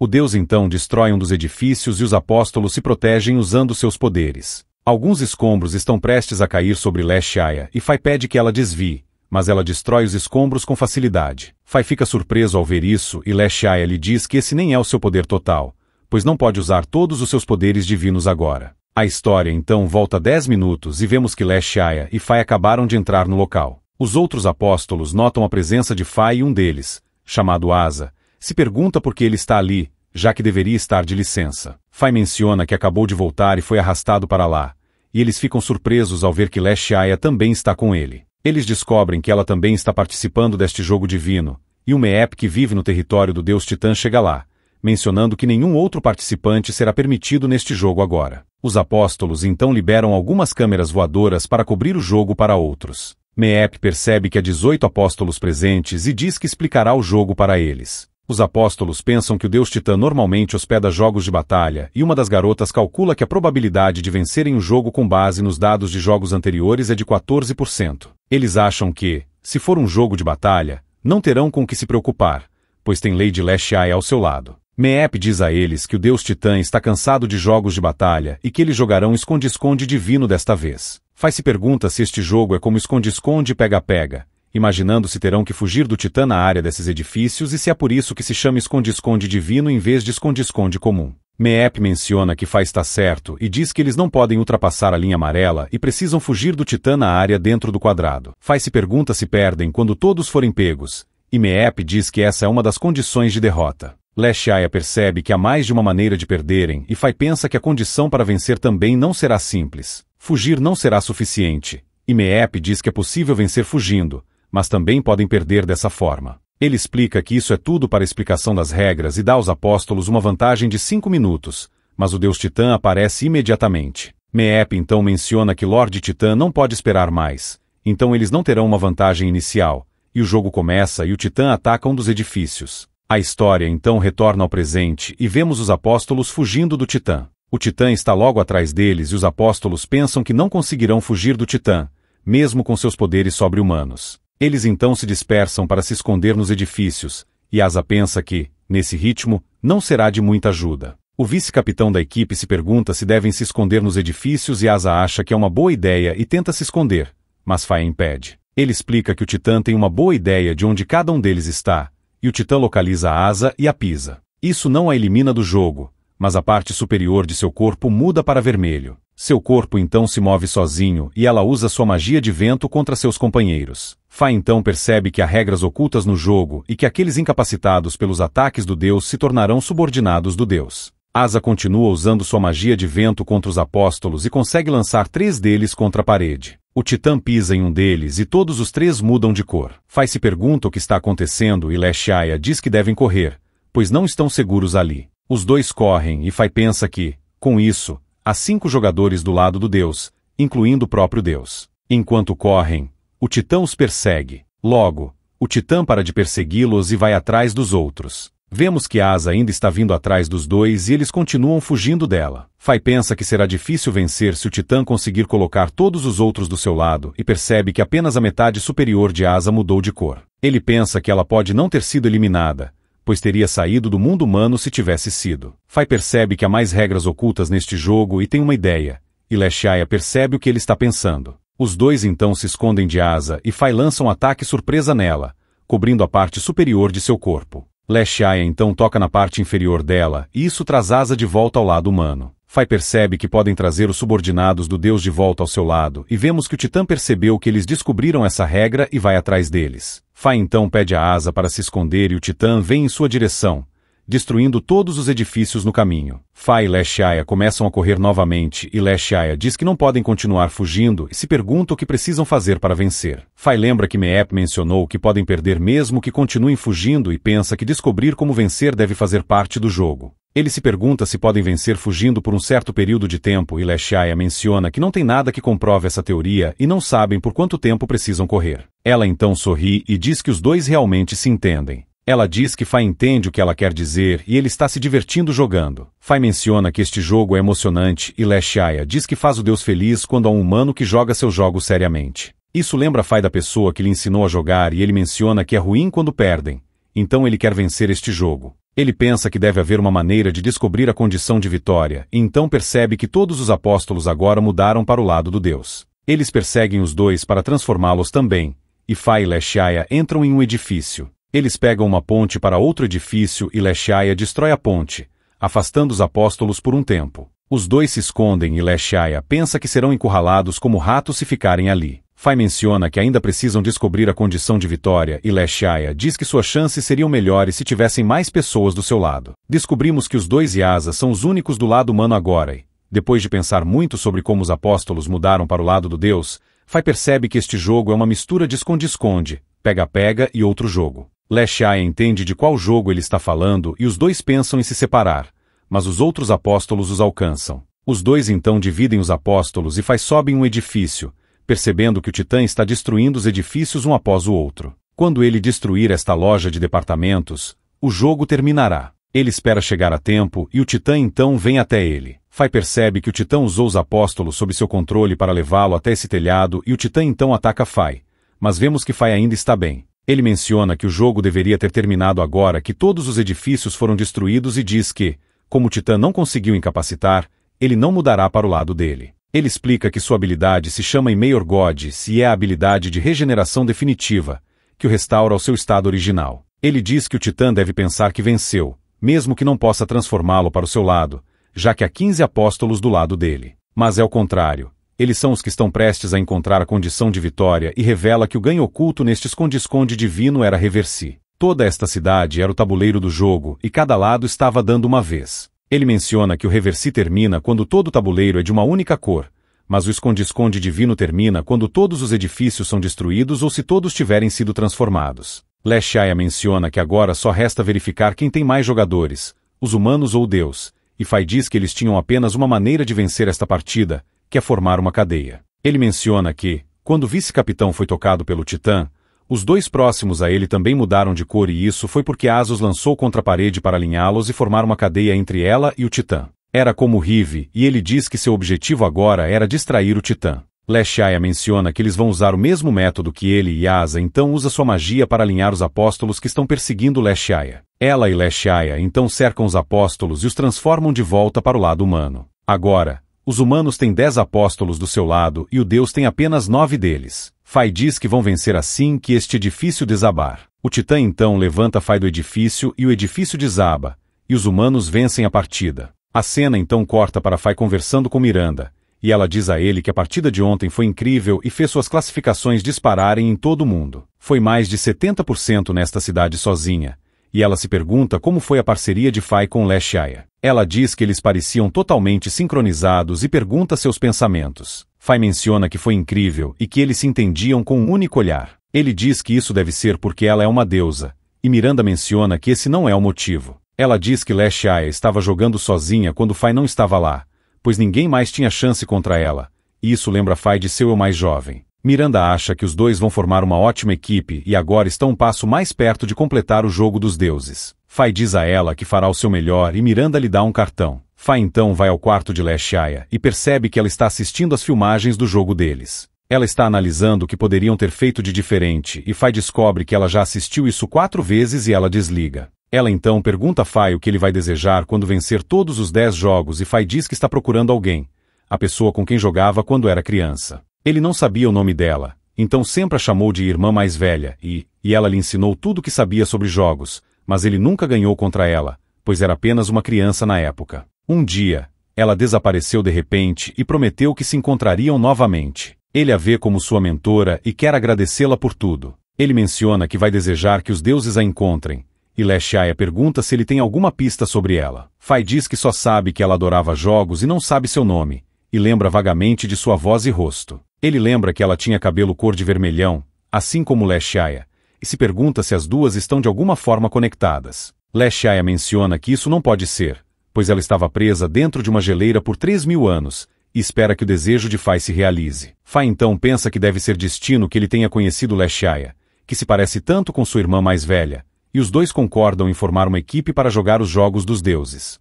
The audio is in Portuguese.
O Deus então destrói um dos edifícios e os apóstolos se protegem usando seus poderes. Alguns escombros estão prestes a cair sobre Leshaya e Fai pede que ela desvie, mas ela destrói os escombros com facilidade. Fai fica surpreso ao ver isso e Leshaya lhe diz que esse nem é o seu poder total, pois não pode usar todos os seus poderes divinos agora. A história então volta 10 minutos e vemos que Leshaya e Fai acabaram de entrar no local. Os outros apóstolos notam a presença de Fai e um deles, chamado Asa, se pergunta por que ele está ali, já que deveria estar de licença. Fai menciona que acabou de voltar e foi arrastado para lá, e eles ficam surpresos ao ver que Lash Aya também está com ele. Eles descobrem que ela também está participando deste jogo divino, e o Meep que vive no território do deus Titã chega lá, mencionando que nenhum outro participante será permitido neste jogo agora. Os apóstolos então liberam algumas câmeras voadoras para cobrir o jogo para outros. Meep percebe que há 18 apóstolos presentes e diz que explicará o jogo para eles. Os apóstolos pensam que o deus Titã normalmente hospeda jogos de batalha, e uma das garotas calcula que a probabilidade de vencerem o jogo com base nos dados de jogos anteriores é de 14%. Eles acham que, se for um jogo de batalha, não terão com que se preocupar, pois tem Lady Lash Eye ao seu lado. Meep diz a eles que o deus Titã está cansado de jogos de batalha e que eles jogarão esconde-esconde divino desta vez. Faz-se pergunta se este jogo é como esconde-esconde pega-pega, imaginando se terão que fugir do Titã na área desses edifícios e se é por isso que se chama esconde-esconde divino em vez de esconde-esconde comum. Meep menciona que faz está certo e diz que eles não podem ultrapassar a linha amarela e precisam fugir do Titã na área dentro do quadrado. Faz se pergunta se perdem quando todos forem pegos, e Meep diz que essa é uma das condições de derrota. Leshaya percebe que há mais de uma maneira de perderem e Fai pensa que a condição para vencer também não será simples. Fugir não será suficiente, e Meep diz que é possível vencer fugindo, mas também podem perder dessa forma. Ele explica que isso é tudo para explicação das regras e dá aos apóstolos uma vantagem de cinco minutos, mas o deus Titã aparece imediatamente. Meep então menciona que Lord Titã não pode esperar mais, então eles não terão uma vantagem inicial, e o jogo começa e o Titã ataca um dos edifícios. A história então retorna ao presente e vemos os apóstolos fugindo do Titã. O Titã está logo atrás deles e os apóstolos pensam que não conseguirão fugir do Titã, mesmo com seus poderes sobre-humanos. Eles então se dispersam para se esconder nos edifícios, e Asa pensa que, nesse ritmo, não será de muita ajuda. O vice-capitão da equipe se pergunta se devem se esconder nos edifícios e Asa acha que é uma boa ideia e tenta se esconder, mas Faia impede. Ele explica que o Titã tem uma boa ideia de onde cada um deles está, e o Titã localiza a asa e a pisa. Isso não a elimina do jogo, mas a parte superior de seu corpo muda para vermelho. Seu corpo então se move sozinho e ela usa sua magia de vento contra seus companheiros. Fai então percebe que há regras ocultas no jogo e que aqueles incapacitados pelos ataques do deus se tornarão subordinados do deus. Asa continua usando sua magia de vento contra os apóstolos e consegue lançar três deles contra a parede. O titã pisa em um deles e todos os três mudam de cor. Fai se pergunta o que está acontecendo e Leshaya diz que devem correr, pois não estão seguros ali. Os dois correm e Fai pensa que, com isso, há cinco jogadores do lado do deus, incluindo o próprio deus. Enquanto correm, o titã os persegue. Logo, o titã para de persegui-los e vai atrás dos outros. Vemos que Asa ainda está vindo atrás dos dois e eles continuam fugindo dela. Fai pensa que será difícil vencer se o Titã conseguir colocar todos os outros do seu lado e percebe que apenas a metade superior de Asa mudou de cor. Ele pensa que ela pode não ter sido eliminada, pois teria saído do mundo humano se tivesse sido. Fai percebe que há mais regras ocultas neste jogo e tem uma ideia, e Leshaya percebe o que ele está pensando. Os dois então se escondem de Asa e Fai lança um ataque surpresa nela, cobrindo a parte superior de seu corpo. Leshaya então toca na parte inferior dela e isso traz Asa de volta ao lado humano. Fai percebe que podem trazer os subordinados do deus de volta ao seu lado, e vemos que o Titã percebeu que eles descobriram essa regra e vai atrás deles. Fá então pede a asa para se esconder e o titã vem em sua direção, destruindo todos os edifícios no caminho. Fá e Leshaya começam a correr novamente e Leshaya diz que não podem continuar fugindo e se pergunta o que precisam fazer para vencer. Fá lembra que Meep mencionou que podem perder mesmo que continuem fugindo e pensa que descobrir como vencer deve fazer parte do jogo. Ele se pergunta se podem vencer fugindo por um certo período de tempo e Lashaya menciona que não tem nada que comprove essa teoria e não sabem por quanto tempo precisam correr. Ela então sorri e diz que os dois realmente se entendem. Ela diz que Fai entende o que ela quer dizer e ele está se divertindo jogando. Fai menciona que este jogo é emocionante e Lashaya diz que faz o Deus feliz quando há um humano que joga seu jogo seriamente. Isso lembra Fai da pessoa que lhe ensinou a jogar e ele menciona que é ruim quando perdem, então ele quer vencer este jogo. Ele pensa que deve haver uma maneira de descobrir a condição de vitória, e então percebe que todos os apóstolos agora mudaram para o lado do Deus. Eles perseguem os dois para transformá-los também, e Fá e Leshaya entram em um edifício. Eles pegam uma ponte para outro edifício e Leshaya destrói a ponte, afastando os apóstolos por um tempo. Os dois se escondem e Leshaya pensa que serão encurralados como ratos se ficarem ali. Fai menciona que ainda precisam descobrir a condição de vitória e Leshaya diz que suas chances seriam melhores se tivessem mais pessoas do seu lado. Descobrimos que os dois Yasa são os únicos do lado humano agora e, depois de pensar muito sobre como os apóstolos mudaram para o lado do Deus, Fai percebe que este jogo é uma mistura de esconde-esconde, pega-pega e outro jogo. Leshaya entende de qual jogo ele está falando e os dois pensam em se separar, mas os outros apóstolos os alcançam. Os dois então dividem os apóstolos e Fai sobem um edifício, percebendo que o Titã está destruindo os edifícios um após o outro. Quando ele destruir esta loja de departamentos, o jogo terminará. Ele espera chegar a tempo e o Titã então vem até ele. Fai percebe que o Titã usou os apóstolos sob seu controle para levá-lo até esse telhado e o Titã então ataca Fai. Mas vemos que Fai ainda está bem. Ele menciona que o jogo deveria ter terminado agora que todos os edifícios foram destruídos e diz que, como o Titã não conseguiu incapacitar, ele não mudará para o lado dele. Ele explica que sua habilidade se chama Emeior Gods e é a habilidade de regeneração definitiva, que o restaura ao seu estado original. Ele diz que o Titã deve pensar que venceu, mesmo que não possa transformá-lo para o seu lado, já que há 15 apóstolos do lado dele. Mas é o contrário. Eles são os que estão prestes a encontrar a condição de vitória e revela que o ganho oculto neste esconde-esconde divino era reversi. Toda esta cidade era o tabuleiro do jogo e cada lado estava dando uma vez. Ele menciona que o reversi termina quando todo o tabuleiro é de uma única cor, mas o esconde-esconde divino termina quando todos os edifícios são destruídos ou se todos tiverem sido transformados. Leshaya menciona que agora só resta verificar quem tem mais jogadores, os humanos ou Deus, e Fai diz que eles tinham apenas uma maneira de vencer esta partida, que é formar uma cadeia. Ele menciona que, quando o vice-capitão foi tocado pelo Titã, os dois próximos a ele também mudaram de cor e isso foi porque Asus lançou contra a parede para alinhá-los e formar uma cadeia entre ela e o Titã. Era como Rive, e ele diz que seu objetivo agora era distrair o Titã. Leshaya menciona que eles vão usar o mesmo método que ele e Asa então usa sua magia para alinhar os apóstolos que estão perseguindo Leshaya. Ela e Leshaya então cercam os apóstolos e os transformam de volta para o lado humano. Agora, os humanos têm dez apóstolos do seu lado e o Deus tem apenas nove deles. Fai diz que vão vencer assim que este edifício desabar. O titã então levanta Fai do edifício e o edifício desaba, e os humanos vencem a partida. A cena então corta para Fai conversando com Miranda, e ela diz a ele que a partida de ontem foi incrível e fez suas classificações dispararem em todo o mundo. Foi mais de 70% nesta cidade sozinha, e ela se pergunta como foi a parceria de Fai com Lashaya. Ela diz que eles pareciam totalmente sincronizados e pergunta seus pensamentos. Fai menciona que foi incrível e que eles se entendiam com um único olhar. Ele diz que isso deve ser porque ela é uma deusa, e Miranda menciona que esse não é o motivo. Ela diz que Lashaya estava jogando sozinha quando Fai não estava lá, pois ninguém mais tinha chance contra ela, e isso lembra Fai de seu eu mais jovem. Miranda acha que os dois vão formar uma ótima equipe e agora estão um passo mais perto de completar o jogo dos deuses. Fai diz a ela que fará o seu melhor e Miranda lhe dá um cartão. Fá então vai ao quarto de Lashaya e percebe que ela está assistindo às filmagens do jogo deles. Ela está analisando o que poderiam ter feito de diferente e Fai descobre que ela já assistiu isso quatro vezes e ela desliga. Ela então pergunta a Fai o que ele vai desejar quando vencer todos os dez jogos e Fai diz que está procurando alguém, a pessoa com quem jogava quando era criança. Ele não sabia o nome dela, então sempre a chamou de irmã mais velha e, e ela lhe ensinou tudo o que sabia sobre jogos, mas ele nunca ganhou contra ela, pois era apenas uma criança na época. Um dia, ela desapareceu de repente e prometeu que se encontrariam novamente. Ele a vê como sua mentora e quer agradecê-la por tudo. Ele menciona que vai desejar que os deuses a encontrem, e Lashaya pergunta se ele tem alguma pista sobre ela. Fai diz que só sabe que ela adorava jogos e não sabe seu nome, e lembra vagamente de sua voz e rosto. Ele lembra que ela tinha cabelo cor de vermelhão, assim como Lashaya, e se pergunta se as duas estão de alguma forma conectadas. Lashaya menciona que isso não pode ser, pois ela estava presa dentro de uma geleira por três mil anos, e espera que o desejo de Fai se realize. Fai então pensa que deve ser destino que ele tenha conhecido Leshaya, que se parece tanto com sua irmã mais velha, e os dois concordam em formar uma equipe para jogar os Jogos dos Deuses.